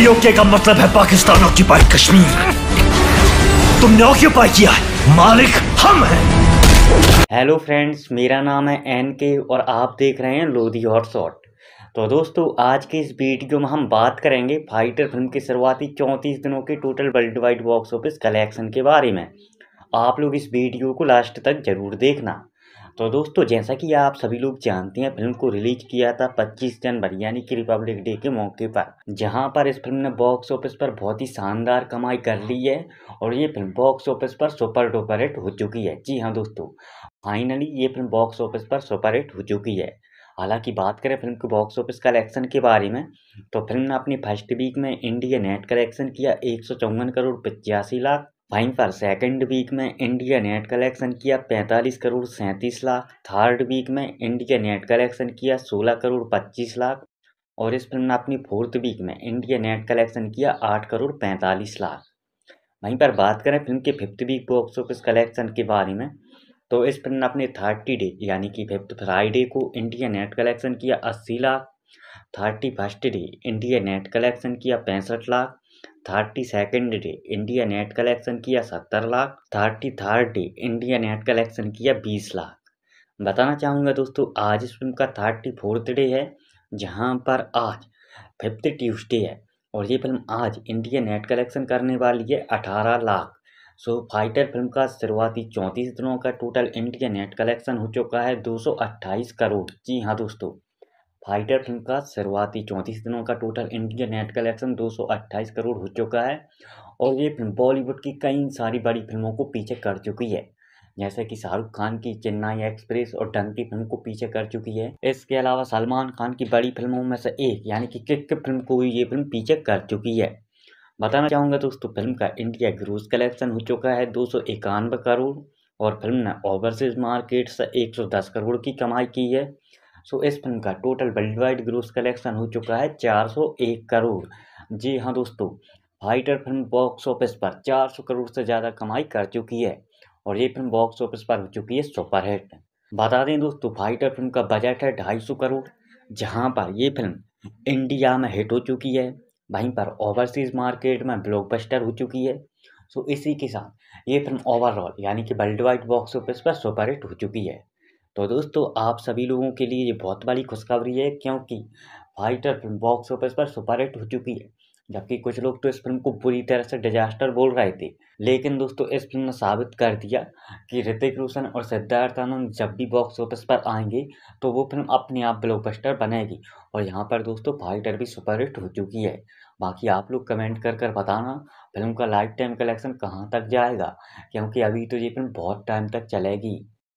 PoK का मतलब है पाकिस्तान ऑक्यूपाइड कश्मीर तुमने ऑक्यूपाई किया है मालिक हम हैं हेलो फ्रेंड्स मेरा नाम है एन के और आप देख रहे हैं लोधी हॉट शॉट तो दोस्तों आज के इस वीडियो में हम बात करेंगे फाइटर फिल्म के शुरुआती चौंतीस दिनों के total world wide box office collection के बारे में आप लोग इस वीडियो को लास्ट तक जरूर देखना तो दोस्तों जैसा कि आप सभी लोग जानते हैं फिल्म को रिलीज किया था 25 जनवरी यानी कि रिपब्लिक डे के मौके पर जहां पर इस फिल्म ने बॉक्स ऑफिस पर बहुत ही शानदार कमाई कर ली है और ये film box office super duper डुपर हिट हो चुकी है जी हाँ दोस्तों फाइनली ये फिल्म बॉक्स ऑफिस पर सुपर हिट हो चुकी है हालांकि बात करें फिल्म के बॉक्स ऑफिस कलेक्शन के बारे में तो फिल्म ने अपनी फर्स्ट वीक में इंडिया नेट कलेक्शन किया एक करोड़ पचासी लाख वहीं पर सेकंड वीक में इंडिया नेट कलेक्शन किया 45 करोड़ सैंतीस लाख थर्ड वीक में इंडिया नेट कलेक्शन किया 16 करोड़ 25 लाख और इस फिल्म ने अपनी फोर्थ वीक में इंडिया नेट कलेक्शन किया 8 करोड़ 45 लाख वहीं पर बात करें फिल्म के fifth week box office collection के बारे में तो इस फिल्म ने अपने थर्टी डे यानी कि फिफ्थ फ्राइडे को इंडिया नेट कलेक्शन किया अस्सी lakh thirty first day India net collection किया पैंसठ lakh thirty second day India net collection किया सत्तर lakh thirty third day India net collection किया बीस लाख बताना चाहूँगा दोस्तों आज इस फिल्म का थर्टी फोर्थ डे है जहाँ पर आज फिफ्थ ट्यूसडे है और ये फिल्म आज इंडिया नेट कलेक्शन करने वाली है अठारह लाख सो फाइटर फिल्म का शुरुआती चौंतीस दिनों का टोटल इंडिया नेट कलेक्शन हो चुका है दो करोड़ जी हाँ दोस्तों फाइटर फिल्म का शुरुआती चौंतीस दिनों का total India net collection 228 crore हो चुका है और ये फिल्म बॉलीवुड की कई सारी बड़ी फिल्मों को पीछे कर चुकी है जैसे कि शाहरुख खान की चेन्नई एक्सप्रेस और डंकी फिल्म को पीछे कर चुकी है इसके अलावा सलमान खान की बड़ी फिल्मों में से एक यानी कि किक फिल्म को भी ये फिल्म पीछे कर चुकी है बताना चाहूँगा दोस्तों तो फिल्म का इंडिया ग्रोस कलेक्शन हो चुका है दो करोड़ और फिल्म ने ओवरसीज मार्केट से 110 करोड़ की कमाई की है सो इस फिल्म का total world wide gross collection हो चुका है 401 करोड़ जी हाँ दोस्तों फाइटर फिल्म बॉक्स ऑफिस पर 400 करोड़ से ज़्यादा कमाई कर चुकी है और ये फिल्म बॉक्स ऑफिस पर हो चुकी है सुपरहिट बता दें दोस्तों फाइटर फिल्म का बजट है ढाई सौ करोड़ जहाँ पर ये फिल्म इंडिया में हिट हो चुकी है वहीं पर ओवरसीज़ मार्केट में ब्लॉकबस्टर हो चुकी है सो इसी के साथ ये फिल्म ओवरऑल यानी कि वर्ल्ड वाइड बॉक्स ऑफिस पर सुपरहिट हो चुकी है तो दोस्तों आप सभी लोगों के लिए ये बहुत बड़ी खुशखबरी है क्योंकि फाइटर फिल्म बॉक्स ऑफिस पर सुपरहिट हो चुकी है जबकि कुछ लोग तो इस फिल्म को बुरी तरह से डिजास्टर बोल रहे थे लेकिन दोस्तों इस फिल्म ने साबित कर दिया कि ऋतिक रोशन और सिद्धार्थ आनंद जब भी बॉक्स ऑफिस पर आएंगे तो वो फिल्म अपने आप ब्लॉकबस्टर बनेगी और यहाँ पर दोस्तों फाइटर भी सुपरहिट हो चुकी है बाकी आप लोग कमेंट कर कर बताना फिल्म का लाइफ टाइम कलेक्शन कहाँ तक जाएगा क्योंकि अभी तो ये फिल्म बहुत टाइम तक चलेगी